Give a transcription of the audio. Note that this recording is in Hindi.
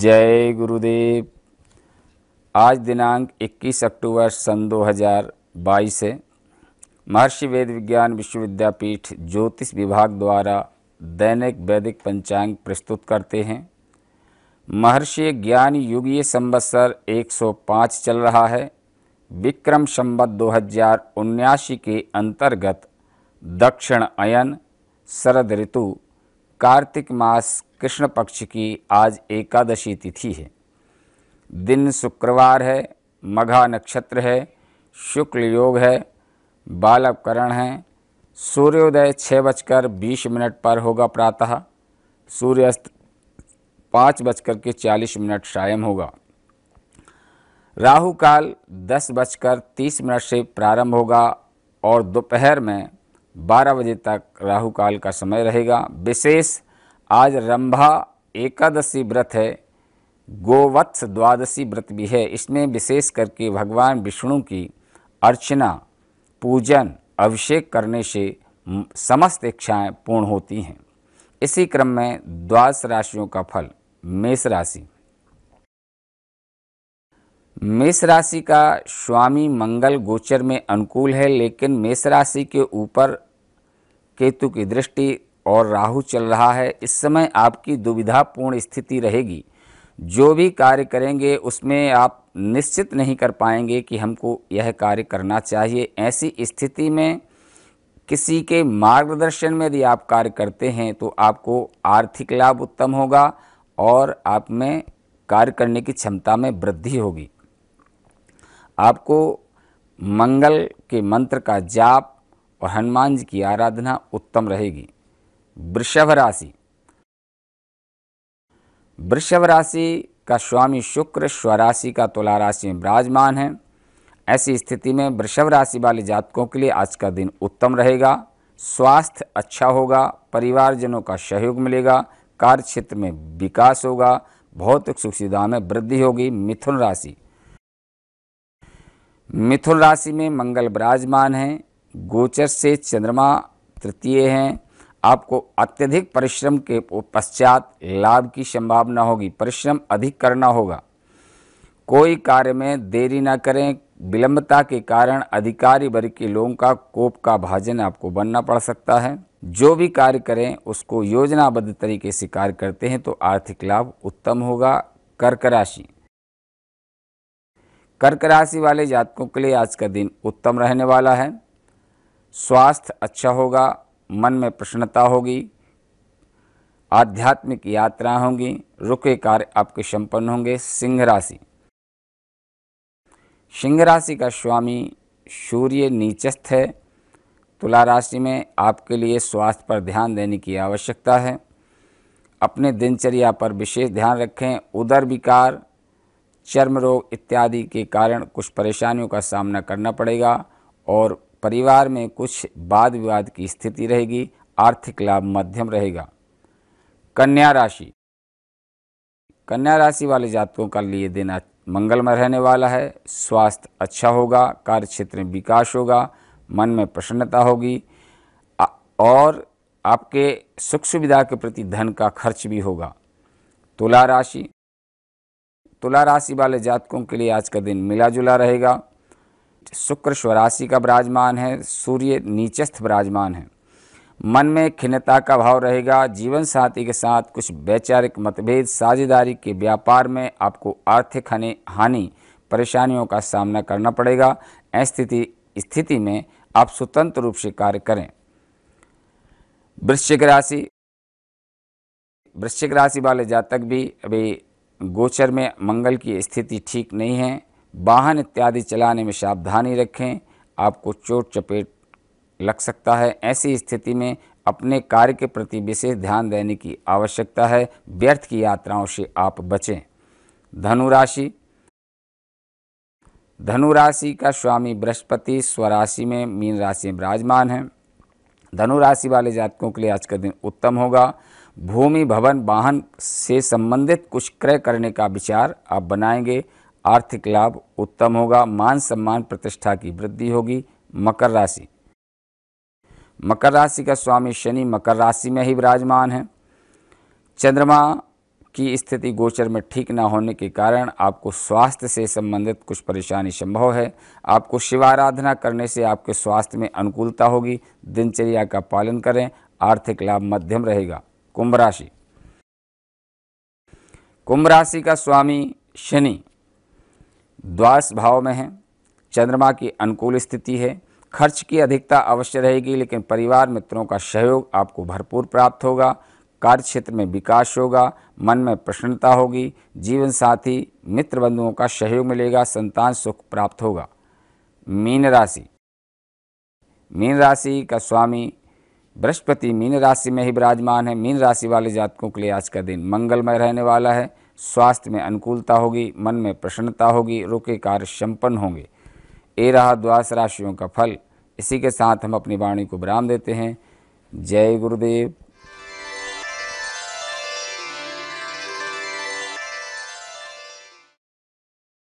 जय गुरुदेव आज दिनांक 21 अक्टूबर सन 2022 है महर्षि वेद विज्ञान विश्वविद्यापीठ ज्योतिष विभाग द्वारा दैनिक वैदिक पंचांग प्रस्तुत करते हैं महर्षि ज्ञान युगीय संवत्सर 105 चल रहा है विक्रम संबत दो के अंतर्गत दक्षिण अयन शरद ऋतु कार्तिक मास कृष्ण पक्ष की आज एकादशी तिथि है दिन शुक्रवार है मघा नक्षत्र है शुक्ल योग है बालवकरण है सूर्योदय छः बजकर बीस मिनट पर होगा प्रातः सूर्यास्त पाँच बजकर के चालीस मिनट शायम होगा राहु काल दस बजकर तीस मिनट से प्रारंभ होगा और दोपहर में 12 बजे तक राहु काल का समय रहेगा विशेष आज रंभा एकादशी व्रत है गोवत्स द्वादशी व्रत भी है इसमें विशेष करके भगवान विष्णु की अर्चना पूजन अभिषेक करने से समस्त इच्छाएं पूर्ण होती हैं इसी क्रम में द्वादश राशियों का फल मेष राशि मेष राशि का स्वामी मंगल गोचर में अनुकूल है लेकिन मेष राशि के ऊपर केतु की दृष्टि और राहु चल रहा है इस समय आपकी दुविधापूर्ण स्थिति रहेगी जो भी कार्य करेंगे उसमें आप निश्चित नहीं कर पाएंगे कि हमको यह कार्य करना चाहिए ऐसी स्थिति में किसी के मार्गदर्शन में यदि आप कार्य करते हैं तो आपको आर्थिक लाभ उत्तम होगा और आप में कार्य करने की क्षमता में वृद्धि होगी आपको मंगल के मंत्र का जाप और हनुमान जी की आराधना उत्तम रहेगी वृषभ राशि वृषभ राशि का स्वामी शुक्र स्वराशि का तुला राशि में विराजमान है ऐसी स्थिति में वृषभ राशि वाले जातकों के लिए आज का दिन उत्तम रहेगा स्वास्थ्य अच्छा होगा परिवारजनों का सहयोग मिलेगा कार्य क्षेत्र में विकास होगा भौतिक सुख सुविधा में वृद्धि होगी मिथुन राशि मिथुन राशि में मंगल विराजमान है गोचर से चंद्रमा तृतीय हैं आपको अत्यधिक परिश्रम के पश्चात लाभ की संभावना होगी परिश्रम अधिक करना होगा कोई कार्य में देरी न करें विलंबता के कारण अधिकारी वर्ग के लोगों का कोप का भाजन आपको बनना पड़ सकता है जो भी कार्य करें उसको योजनाबद्ध तरीके से कार्य करते हैं तो आर्थिक लाभ उत्तम होगा कर्क राशि कर्क राशि वाले जातकों के लिए आज का दिन उत्तम रहने वाला है स्वास्थ्य अच्छा होगा मन में प्रसन्नता होगी आध्यात्मिक यात्राएं होंगी रुके कार्य आपके संपन्न होंगे सिंह राशि सिंह राशि का स्वामी सूर्य नीचस्थ है तुला राशि में आपके लिए स्वास्थ्य पर ध्यान देने की आवश्यकता है अपने दिनचर्या पर विशेष ध्यान रखें उदर विकार चर्म रोग इत्यादि के कारण कुछ परेशानियों का सामना करना पड़ेगा और परिवार में कुछ वाद विवाद की स्थिति रहेगी आर्थिक लाभ मध्यम रहेगा कन्या राशि कन्या राशि वाले जातकों का लिए दिन मंगलमय रहने वाला है स्वास्थ्य अच्छा होगा कार्य क्षेत्र में विकास होगा मन में प्रसन्नता होगी और आपके सुख सुविधा के प्रति धन का खर्च भी होगा तुला राशि तुला राशि वाले जातकों के लिए आज का दिन मिला जुला रहेगा शुक्र स्वराशि का विराजमान है सूर्य नीचस्थ विराजमान है मन में खिन्नता का भाव रहेगा जीवन साथी के साथ कुछ वैचारिक मतभेद साझेदारी के व्यापार में आपको आर्थिक हानि परेशानियों का सामना करना पड़ेगा स्थिति स्थिति में आप स्वतंत्र रूप से कार्य करें वृश्चिक राशि वृश्चिक राशि वाले जातक भी अभी गोचर में मंगल की स्थिति ठीक नहीं है वाहन इत्यादि चलाने में सावधानी रखें आपको चोट चपेट लग सकता है ऐसी स्थिति में अपने कार्य के प्रति विशेष ध्यान देने की आवश्यकता है व्यर्थ की यात्राओं से आप बचें धनुराशि धनुराशि का स्वामी बृहस्पति स्वराशि में मीन राशि में विराजमान है धनुराशि वाले जातकों के लिए आज का दिन उत्तम होगा भूमि भवन वाहन से संबंधित कुछ क्रय करने का विचार आप बनाएंगे आर्थिक लाभ उत्तम होगा मान सम्मान प्रतिष्ठा की वृद्धि होगी मकर राशि मकर राशि का स्वामी शनि मकर राशि में ही विराजमान है चंद्रमा की स्थिति गोचर में ठीक ना होने के कारण आपको स्वास्थ्य से संबंधित कुछ परेशानी संभव है आपको शिव आराधना करने से आपके स्वास्थ्य में अनुकूलता होगी दिनचर्या का पालन करें आर्थिक लाभ मध्यम रहेगा कुंभ राशि कुंभ राशि का स्वामी शनि द्वास भाव में है चंद्रमा की अनुकूल स्थिति है खर्च की अधिकता अवश्य रहेगी लेकिन परिवार मित्रों का सहयोग आपको भरपूर प्राप्त होगा कार्य क्षेत्र में विकास होगा मन में प्रसन्नता होगी जीवन साथी मित्र बंधुओं का सहयोग मिलेगा संतान सुख प्राप्त होगा मीन राशि मीन राशि का स्वामी बृहस्पति मीन राशि में ही विराजमान है मीन राशि वाले जातकों के लिए आज का दिन मंगलमय रहने वाला है स्वास्थ्य में अनुकूलता होगी मन में प्रसन्नता होगी रुके कार्य संपन्न होंगे ए रहा द्वास राशियों का फल इसी के साथ हम अपनी वाणी को विराम देते हैं जय गुरुदेव